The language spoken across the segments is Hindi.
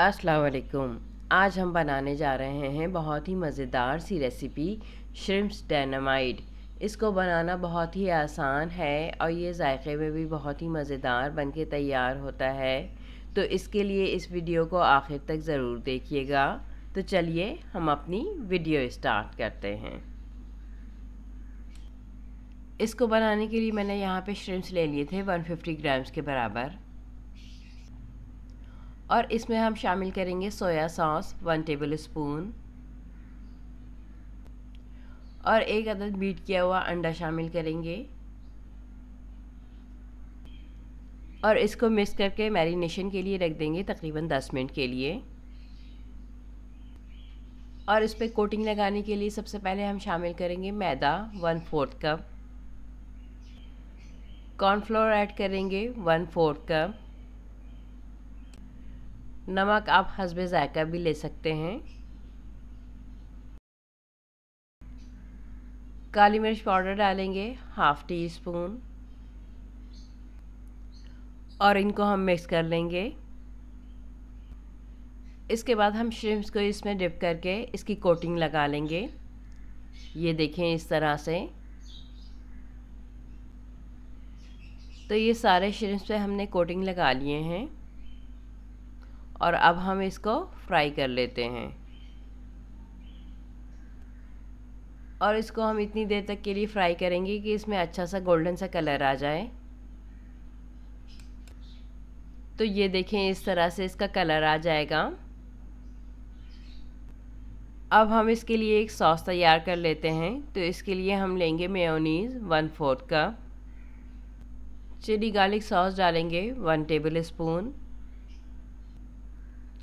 असलकुम आज हम बनाने जा रहे हैं बहुत ही मज़ेदार सी रेसिपी श्रिम्स डायनामाइड इसको बनाना बहुत ही आसान है और ये जायके में भी बहुत ही मज़ेदार बन के तैयार होता है तो इसके लिए इस वीडियो को आखिर तक ज़रूर देखिएगा तो चलिए हम अपनी वीडियो स्टार्ट करते हैं इसको बनाने के लिए मैंने यहाँ पे श्रिम्स ले लिए थे 150 ग्राम्स के बराबर और इसमें हम शामिल करेंगे soya sauce one tablespoon और एक अदद बीट किया हुआ अंडा शामिल करेंगे और इसको मिक्स करके मैरिनेशन के लिए रख देंगे तकरीबन 10 मिनट के लिए और इस पर कोटिंग लगाने के लिए सबसे पहले हम शामिल करेंगे मैदा one fourth cup cornflour add करेंगे वन फोर्थ कप नमक आप हसब ज़ायका भी ले सकते हैं काली मिर्च पाउडर डालेंगे हाफ़ टी स्पून और इनको हम मिक्स कर लेंगे इसके बाद हम श्रिम्स को इसमें डिप करके इसकी कोटिंग लगा लेंगे ये देखें इस तरह से तो ये सारे श्रिम्स पे हमने कोटिंग लगा लिए हैं और अब हम इसको फ्राई कर लेते हैं और इसको हम इतनी देर तक के लिए फ्राई करेंगे कि इसमें अच्छा सा गोल्डन सा कलर आ जाए तो ये देखें इस तरह से इसका कलर आ जाएगा अब हम इसके लिए एक सॉस तैयार कर लेते हैं तो इसके लिए हम लेंगे mayonnaise one fourth cup chilli garlic sauce डालेंगे one tablespoon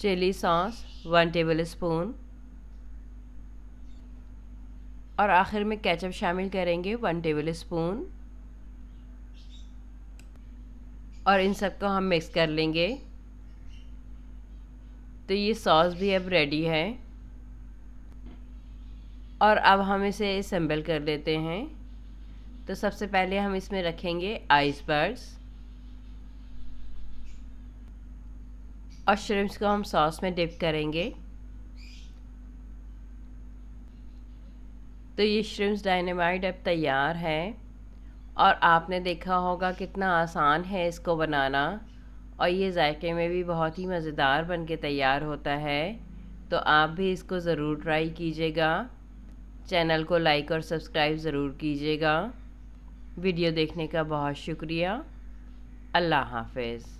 chilli sauce one tablespoon और आखिर में केचप शामिल करेंगे वन टेबल स्पून और इन सब को हम मिक्स कर लेंगे तो ये सॉस भी अब रेडी है और अब हम इसे असम्बल कर लेते हैं तो सबसे पहले हम इसमें रखेंगे आइसबर्ग्स और श्रिम्स को हम सॉस में डिप करेंगे तो ये श्रिम्स डायनेमाइट अब तैयार है और आपने देखा होगा कितना आसान है इसको बनाना और ये जायके में भी बहुत ही मज़ेदार बन के तैयार होता है तो आप भी इसको ज़रूर ट्राई कीजिएगा चैनल को लाइक और सब्सक्राइब ज़रूर कीजिएगा वीडियो देखने का बहुत शुक्रिया अल्लाह हाफिज़